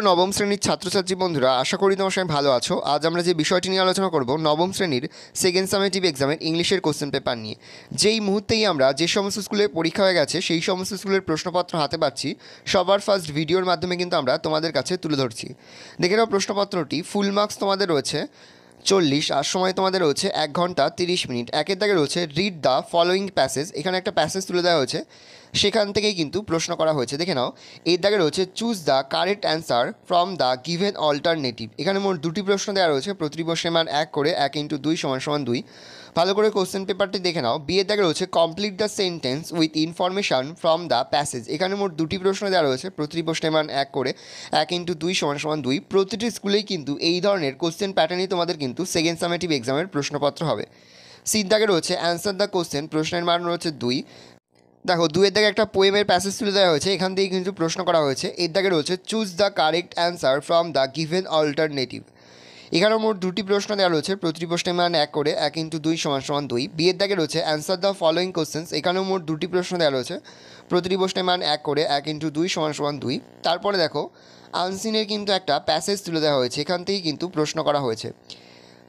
প্রিয় নবম শ্রেণীর ছাত্রছাত্রী বন্ধুরা আশা করি তোমার সঙ্গে ভালো আছো আজ আমরা যে বিষয়টি নিয়ে আলোচনা করব নবম শ্রেণীর সেকেন্ড সামেটিভ এক্সামের ইংলিশের কোশ্চেন পেপার নিয়ে যেই মুহূর্তেই আমরা যে সমস্ত স্কুলের পরীক্ষা হয়ে গেছে সেই সমস্ত স্কুলের প্রশ্নপত্র হাতে পাচ্ছি সবার ফার্স্ট ভিডিওর মাধ্যমে কিন্তু আমরা তোমাদের কাছে তুলে ধরছি দেখে নাও প্রশ্নপত্রটি ফুল মার্কস তোমাদের রয়েছে চল্লিশ আর সময় তোমাদের রয়েছে এক ঘন্টা তিরিশ মিনিট একের দাগে রয়েছে রিড দ্য ফলোয়িং প্যাসেজ এখানে একটা প্যাসেজ তুলে দেওয়া হয়েছে সেখান থেকেই কিন্তু প্রশ্ন করা হয়েছে দেখে নাও এর দাগে রয়েছে choose the correct answer from the given alternative এখানে মোট দুটি প্রশ্ন দেওয়া রয়েছে প্রতি বর্ষের মান এক করে এক ইন্টু দুই সমান সমান দুই ভালো করে কোশ্চেন পেপারটি দেখে নাও বিয়ের দাগে রয়েছে complete the sentence with information from the passage এখানে মোট দুটি প্রশ্ন দেওয়া রয়েছে প্রতিটি প্রশ্নের মান এক করে এক ইন্টু দুই সমান সমান দুই প্রতিটি স্কুলেই কিন্তু এই ধরনের কোশ্চেন প্যাটার্নই তোমাদের কিন্তু সেকেন্ড সামেটিভ এক্সামের প্রশ্নপত্র হবে সিদ্ধাগে রয়েছে অ্যান্সার দ্য কোশ্চেন প্রশ্নের মান রয়েছে দুই দেখো দুয়ের দাগে একটা পোয়েমের প্যাসেজ তুলে দেওয়া হয়েছে এখান থেকে কিন্তু প্রশ্ন করা হয়েছে এর দাগে রয়েছে choose the correct answer from the given alternative এখানে মোট দুটি প্রশ্ন দেওয়া রয়েছে প্রতিটি প্রশ্নের মান এক করে এক ইন্টু দুই সমান সমান দুই বিয়ের দাগে রয়েছে অ্যান্সার দ্য ফলোয়িং কোশ্চেন্স এখানেও মোট দুটি প্রশ্ন দেওয়া রয়েছে প্রতিটি প্রশ্নের মান এক করে এক ইন্টু দুই সমান সমান দুই তারপরে দেখো আনসিনের কিন্তু একটা প্যাসেজ তুলে দেওয়া হয়েছে এখান থেকেই কিন্তু প্রশ্ন করা হয়েছে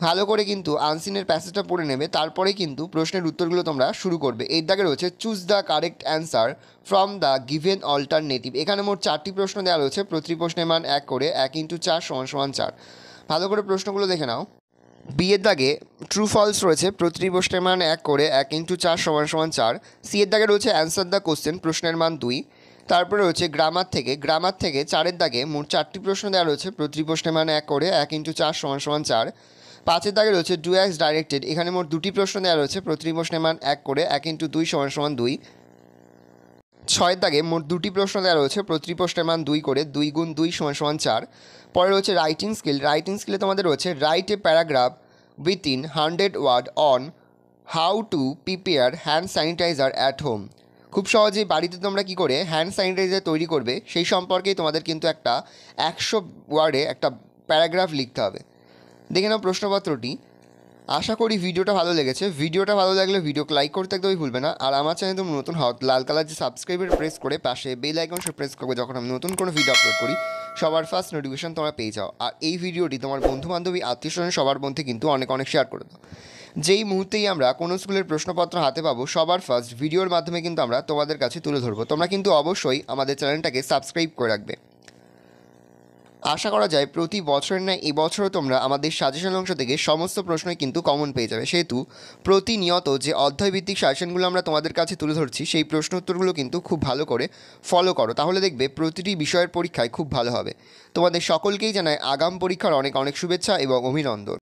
ভালো করে কিন্তু আনসিনের প্যাসেজটা পড়ে নেবে তারপরে কিন্তু প্রশ্নের উত্তরগুলো তোমরা শুরু করবে এর দাগে রয়েছে choose the correct answer from the given alternative এখানে মোট চারটি প্রশ্ন দেওয়া রয়েছে প্রতি প্রশ্নের মান এক করে এক ইন্টু চার সমান সমান চার ভালো করে প্রশ্নগুলো দেখে নাও বিয়ের দাগে ট্রু ফলস রয়েছে প্রতিটি প্রশ্নের মান এক করে এক ইন্টু চার সমান সমান চার সি এর দাগে রয়েছে অ্যান্সার দ্য কোশ্চেন প্রশ্নের মান দুই তারপরে রয়েছে গ্রামার থেকে গ্রামার থেকে চারের দাগে মোট চারটি প্রশ্ন দেওয়া রয়েছে প্রতিটি প্রশ্নের মান এক করে এক ইন্টু চার সমান সমান চার পাঁচের দাগে রয়েছে ডু অ্যাক্স ডাইরেক্টেড এখানে মোট দুটি প্রশ্ন দেওয়া রয়েছে প্রতিটি প্রশ্নের মান এক করে এক ইন্টু দুই সমান সমান দুই ছয়ের দাগে মোট দুটি প্রশ্ন দেওয়া রয়েছে প্রতিটি প্রশ্নের মান দুই করে দুই গুণ দুই সমান সমান চার পরে রয়েছে রাইটিং স্কিল রাইটিং স্কিলে তোমাদের রয়েছে write a paragraph within hundred word on how to prepare hand sanitizer at home খুব সহজেই বাড়িতে তোমরা কি করে হ্যান্ড স্যানিটাইজার তৈরি করবে সেই সম্পর্কেই তোমাদের কিন্তু একটা একশো ওয়ার্ডে একটা প্যারাগ্রাফ লিখতে হবে দেখে নাও প্রশ্নপত্রটি আশা করি ভিডিওটা ভালো লেগেছে ভিডিওটা ভালো লাগলে ভিডিও লাইক করতে একদমই ভুলবে না আর আমার চ্যানেল তুমি নতুন হও লাল কালার যে সাবস্ক্রাইবার প্রেস করে পাশে বেল আইকন সে প্রেস করবে যখন আমি নতুন কোনো ভিডিও আপলোড করি সবার ফার্স্ট নোটিফিকেশান তোমরা পেয়ে যাও আর এই ভিডিওটি তোমার বন্ধুবান্ধবী আত্মীয়স্বজন সবার মধ্যে কিন্তু অনেক অনেক শেয়ার করে দাও যেই মুহূর্তেই আমরা কোনো স্কুলের প্রশ্নপত্র হাতে পাবো সবার ফার্স্ট ভিডিওর মাধ্যমে কিন্তু আমরা তোমাদের কাছে তুলে ধরবো তোমরা কিন্তু অবশ্যই আমাদের চ্যানেলটাকে সাবস্ক্রাইব করে রাখবে আশা করা যায় প্রতি বছরের না এবছরও তোমরা আমাদের সাজেশন অংশ থেকে সমস্ত প্রশ্নই কিন্তু কমন পেয়ে যাবে সেহেতু প্রতিনিয়ত যে অধ্যায়ভিত্তিক সাজেশনগুলো আমরা তোমাদের কাছে তুলে ধরছি সেই প্রশ্ন উত্তরগুলো কিন্তু খুব ভালো করে ফলো করো তাহলে দেখবে প্রতিটি বিষয়ের পরীক্ষায় খুব ভালো হবে তোমাদের সকলকেই জানায় আগাম পরীক্ষার অনেক অনেক শুভেচ্ছা এবং অভিনন্দন